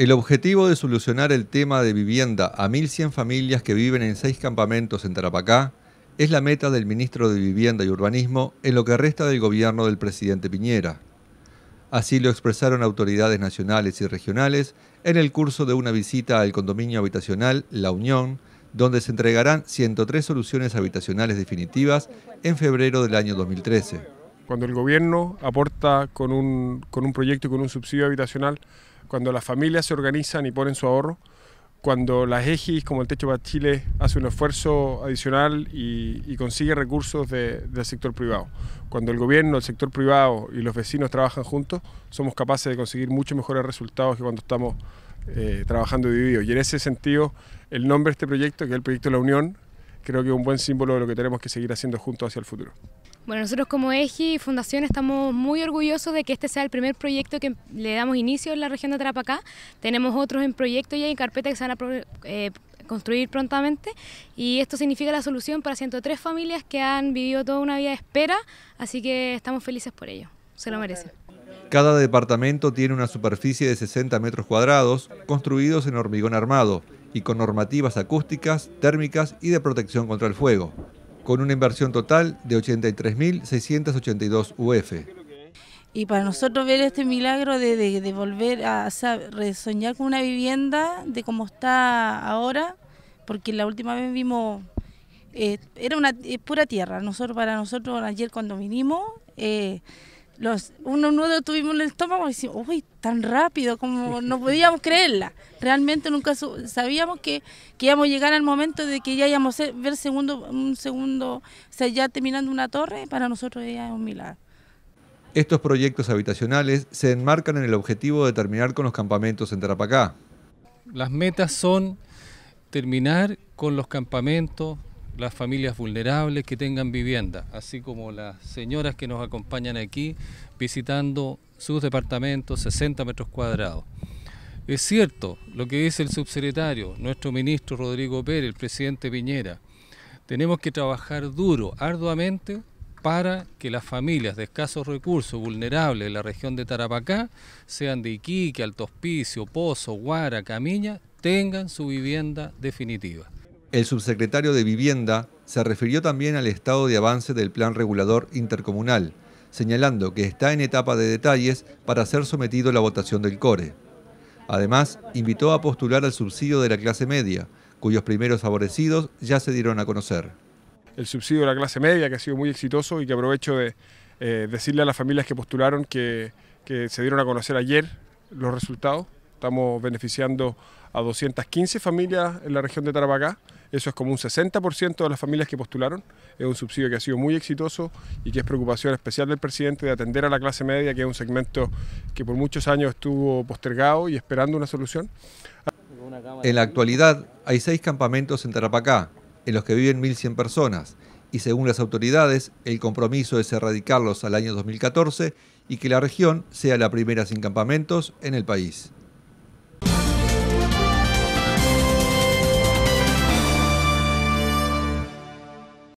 El objetivo de solucionar el tema de vivienda a 1.100 familias que viven en seis campamentos en Tarapacá es la meta del ministro de Vivienda y Urbanismo en lo que resta del gobierno del presidente Piñera. Así lo expresaron autoridades nacionales y regionales en el curso de una visita al condominio habitacional La Unión, donde se entregarán 103 soluciones habitacionales definitivas en febrero del año 2013. Cuando el gobierno aporta con un, con un proyecto y con un subsidio habitacional cuando las familias se organizan y ponen su ahorro, cuando las EGIs como el Techo para Chile hace un esfuerzo adicional y, consigue recursos del sector privado. Cuando el gobierno, el sector privado y los vecinos trabajan juntos, somos capaces de conseguir muchos mejores resultados que cuando estamos eh, trabajando divididos. Y en ese sentido, el nombre de este proyecto, que es el proyecto de la Unión, creo que es un buen símbolo de lo que tenemos que seguir haciendo juntos hacia el futuro. Bueno, nosotros como EGI y Fundación estamos muy orgullosos de que este sea el primer proyecto que le damos inicio en la región de Tarapacá. Tenemos otros en proyecto y en carpeta que se van a eh, construir prontamente y esto significa la solución para 103 familias que han vivido toda una vida de espera, así que estamos felices por ello, se lo merecen. Cada departamento tiene una superficie de 60 metros cuadrados construidos en hormigón armado y con normativas acústicas, térmicas y de protección contra el fuego con una inversión total de 83.682 UF. Y para nosotros ver este milagro de, volver a soñar con una vivienda de como está ahora, porque la última vez vimos, eh, era una pura tierra. Nosotros Para nosotros ayer cuando vinimos, eh, los, uno tuvimos en el estómago y decimos, uy, tan rápido, como no podíamos creerla. Realmente nunca sabíamos que, que, íbamos a llegar al momento de que ya íbamos a ver segundo, un segundo, o sea, ya terminando una torre, para nosotros ya es un milagro. Estos proyectos habitacionales se enmarcan en el objetivo de terminar con los campamentos en Tarapacá. Las metas son terminar con los campamentos, las familias vulnerables que tengan vivienda, así como las señoras que nos acompañan aquí visitando sus departamentos 60 metros cuadrados. Es cierto lo que dice el subsecretario, nuestro ministro Rodrigo Pérez, el presidente Piñera. Tenemos que trabajar duro, arduamente, para que las familias de escasos recursos vulnerables de la región de Tarapacá, sean de Iquique, Alto Hospicio, Pozo, Guara, Camiña, tengan su vivienda definitiva. El subsecretario de Vivienda se refirió también al estado de avance del Plan Regulador Intercomunal, señalando que está en etapa de detalles para ser sometido a la votación del CORE. Además, invitó a postular al subsidio de la clase media, cuyos primeros favorecidos ya se dieron a conocer. El subsidio de la clase media, que ha sido muy exitoso y que aprovecho de eh, decirle a las familias que postularon que, que se dieron a conocer ayer los resultados. Estamos beneficiando a 215 familias en la región de Tarapacá. Eso es como un 60% de las familias que postularon. Es un subsidio que ha sido muy exitoso y que es preocupación especial del presidente de atender a la clase media, que es un segmento que por muchos años estuvo postergado y esperando una solución. En la actualidad hay seis campamentos en Tarapacá, en los que viven 1.100 personas, y según las autoridades, el compromiso es erradicarlos al año 2014 y que la región sea la primera sin campamentos en el país.